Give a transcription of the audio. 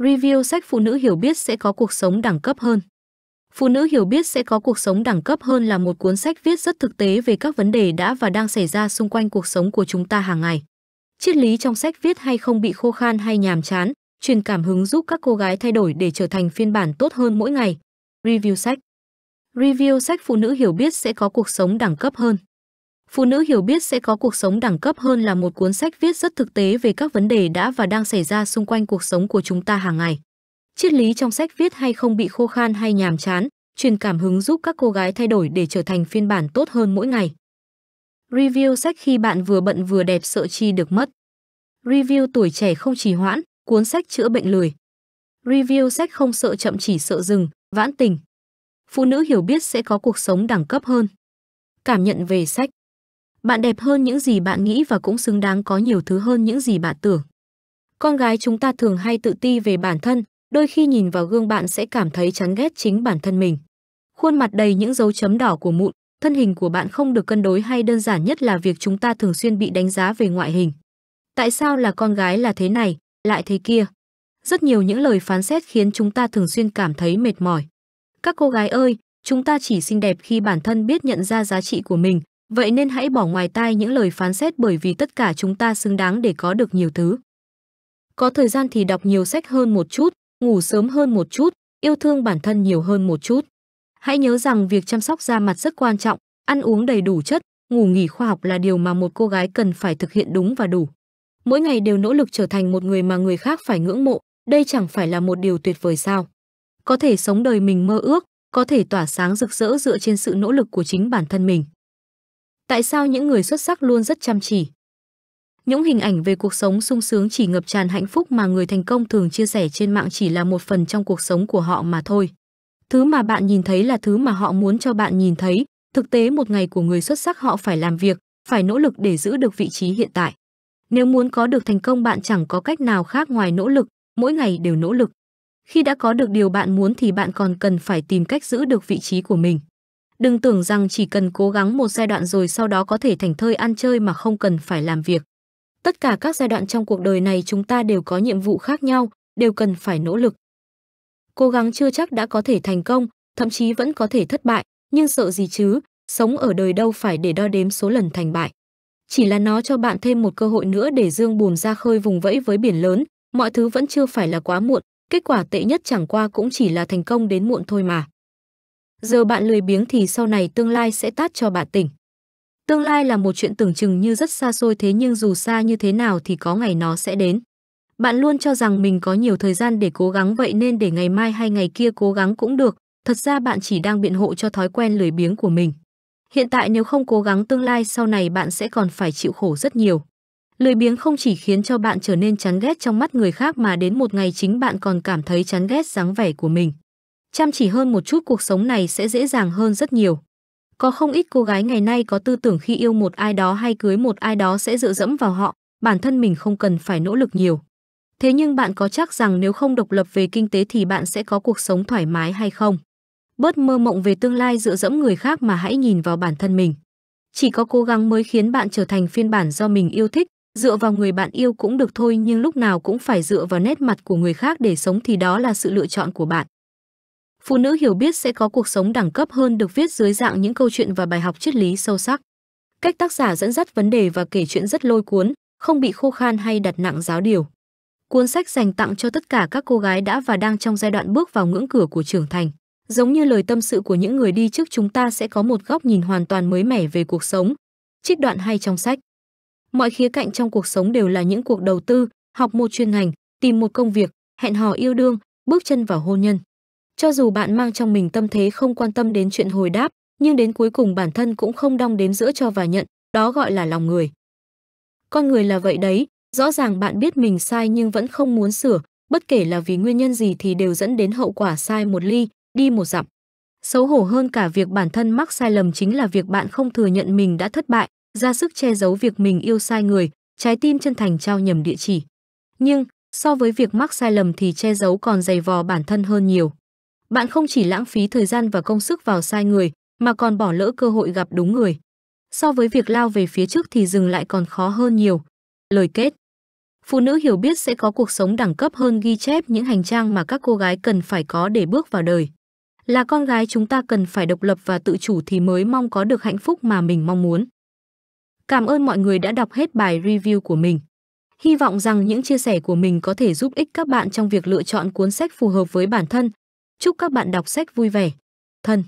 Review sách Phụ nữ hiểu biết sẽ có cuộc sống đẳng cấp hơn. Phụ nữ hiểu biết sẽ có cuộc sống đẳng cấp hơn là một cuốn sách viết rất thực tế về các vấn đề đã và đang xảy ra xung quanh cuộc sống của chúng ta hàng ngày. Triết lý trong sách viết hay không bị khô khan hay nhàm chán, truyền cảm hứng giúp các cô gái thay đổi để trở thành phiên bản tốt hơn mỗi ngày. Review sách Review sách Phụ nữ hiểu biết sẽ có cuộc sống đẳng cấp hơn. Phụ nữ hiểu biết sẽ có cuộc sống đẳng cấp hơn là một cuốn sách viết rất thực tế về các vấn đề đã và đang xảy ra xung quanh cuộc sống của chúng ta hàng ngày. Triết lý trong sách viết hay không bị khô khan hay nhàm chán, truyền cảm hứng giúp các cô gái thay đổi để trở thành phiên bản tốt hơn mỗi ngày. Review sách khi bạn vừa bận vừa đẹp sợ chi được mất. Review tuổi trẻ không trì hoãn, cuốn sách chữa bệnh lười. Review sách không sợ chậm chỉ sợ dừng, vãn tình. Phụ nữ hiểu biết sẽ có cuộc sống đẳng cấp hơn. Cảm nhận về sách bạn đẹp hơn những gì bạn nghĩ và cũng xứng đáng có nhiều thứ hơn những gì bạn tưởng. Con gái chúng ta thường hay tự ti về bản thân, đôi khi nhìn vào gương bạn sẽ cảm thấy chán ghét chính bản thân mình. Khuôn mặt đầy những dấu chấm đỏ của mụn, thân hình của bạn không được cân đối hay đơn giản nhất là việc chúng ta thường xuyên bị đánh giá về ngoại hình. Tại sao là con gái là thế này, lại thế kia? Rất nhiều những lời phán xét khiến chúng ta thường xuyên cảm thấy mệt mỏi. Các cô gái ơi, chúng ta chỉ xinh đẹp khi bản thân biết nhận ra giá trị của mình, Vậy nên hãy bỏ ngoài tai những lời phán xét bởi vì tất cả chúng ta xứng đáng để có được nhiều thứ. Có thời gian thì đọc nhiều sách hơn một chút, ngủ sớm hơn một chút, yêu thương bản thân nhiều hơn một chút. Hãy nhớ rằng việc chăm sóc da mặt rất quan trọng, ăn uống đầy đủ chất, ngủ nghỉ khoa học là điều mà một cô gái cần phải thực hiện đúng và đủ. Mỗi ngày đều nỗ lực trở thành một người mà người khác phải ngưỡng mộ, đây chẳng phải là một điều tuyệt vời sao? Có thể sống đời mình mơ ước, có thể tỏa sáng rực rỡ dựa trên sự nỗ lực của chính bản thân mình tại sao những người xuất sắc luôn rất chăm chỉ. Những hình ảnh về cuộc sống sung sướng chỉ ngập tràn hạnh phúc mà người thành công thường chia sẻ trên mạng chỉ là một phần trong cuộc sống của họ mà thôi. Thứ mà bạn nhìn thấy là thứ mà họ muốn cho bạn nhìn thấy, thực tế một ngày của người xuất sắc họ phải làm việc, phải nỗ lực để giữ được vị trí hiện tại. Nếu muốn có được thành công bạn chẳng có cách nào khác ngoài nỗ lực, mỗi ngày đều nỗ lực. Khi đã có được điều bạn muốn thì bạn còn cần phải tìm cách giữ được vị trí của mình. Đừng tưởng rằng chỉ cần cố gắng một giai đoạn rồi sau đó có thể thành thơi ăn chơi mà không cần phải làm việc. Tất cả các giai đoạn trong cuộc đời này chúng ta đều có nhiệm vụ khác nhau, đều cần phải nỗ lực. Cố gắng chưa chắc đã có thể thành công, thậm chí vẫn có thể thất bại, nhưng sợ gì chứ, sống ở đời đâu phải để đo đếm số lần thành bại. Chỉ là nó cho bạn thêm một cơ hội nữa để dương bùn ra khơi vùng vẫy với biển lớn, mọi thứ vẫn chưa phải là quá muộn, kết quả tệ nhất chẳng qua cũng chỉ là thành công đến muộn thôi mà giờ bạn lười biếng thì sau này tương lai sẽ tát cho bạn tỉnh. Tương lai là một chuyện tưởng chừng như rất xa xôi thế nhưng dù xa như thế nào thì có ngày nó sẽ đến. Bạn luôn cho rằng mình có nhiều thời gian để cố gắng vậy nên để ngày mai hay ngày kia cố gắng cũng được, thật ra bạn chỉ đang biện hộ cho thói quen lười biếng của mình. Hiện tại nếu không cố gắng tương lai sau này bạn sẽ còn phải chịu khổ rất nhiều. Lười biếng không chỉ khiến cho bạn trở nên chán ghét trong mắt người khác mà đến một ngày chính bạn còn cảm thấy chán ghét dáng vẻ của mình chăm chỉ hơn một chút cuộc sống này sẽ dễ dàng hơn rất nhiều. Có không ít cô gái ngày nay có tư tưởng khi yêu một ai đó hay cưới một ai đó sẽ dựa dẫm vào họ, bản thân mình không cần phải nỗ lực nhiều. Thế nhưng bạn có chắc rằng nếu không độc lập về kinh tế thì bạn sẽ có cuộc sống thoải mái hay không? Bớt mơ mộng về tương lai dựa dẫm người khác mà hãy nhìn vào bản thân mình. Chỉ có cố gắng mới khiến bạn trở thành phiên bản do mình yêu thích, dựa vào người bạn yêu cũng được thôi nhưng lúc nào cũng phải dựa vào nét mặt của người khác để sống thì đó là sự lựa chọn của bạn phụ nữ hiểu biết sẽ có cuộc sống đẳng cấp hơn được viết dưới dạng những câu chuyện và bài học triết lý sâu sắc. Cách tác giả dẫn dắt vấn đề và kể chuyện rất lôi cuốn, không bị khô khan hay đặt nặng giáo điều. Cuốn sách dành tặng cho tất cả các cô gái đã và đang trong giai đoạn bước vào ngưỡng cửa của trưởng thành. Giống như lời tâm sự của những người đi trước chúng ta sẽ có một góc nhìn hoàn toàn mới mẻ về cuộc sống. Trích đoạn hay trong sách. Mọi khía cạnh trong cuộc sống đều là những cuộc đầu tư, học một chuyên ngành, tìm một công việc, hẹn hò yêu đương, bước chân vào hôn nhân. Cho dù bạn mang trong mình tâm thế không quan tâm đến chuyện hồi đáp, nhưng đến cuối cùng bản thân cũng không đong đếm giữa cho và nhận, đó gọi là lòng người. Con người là vậy đấy, rõ ràng bạn biết mình sai nhưng vẫn không muốn sửa, bất kể là vì nguyên nhân gì thì đều dẫn đến hậu quả sai một ly, đi một dặm. Xấu hổ hơn cả việc bản thân mắc sai lầm chính là việc bạn không thừa nhận mình đã thất bại, ra sức che giấu việc mình yêu sai người, trái tim chân thành trao nhầm địa chỉ. Nhưng, so với việc mắc sai lầm thì che giấu còn dày vò bản thân hơn nhiều. Bạn không chỉ lãng phí thời gian và công sức vào sai người, mà còn bỏ lỡ cơ hội gặp đúng người. So với việc lao về phía trước thì dừng lại còn khó hơn nhiều. Lời kết Phụ nữ hiểu biết sẽ có cuộc sống đẳng cấp hơn ghi chép những hành trang mà các cô gái cần phải có để bước vào đời. Là con gái chúng ta cần phải độc lập và tự chủ thì mới mong có được hạnh phúc mà mình mong muốn. Cảm ơn mọi người đã đọc hết bài review của mình. Hy vọng rằng những chia sẻ của mình có thể giúp ích các bạn trong việc lựa chọn cuốn sách phù hợp với bản thân, Chúc các bạn đọc sách vui vẻ. Thân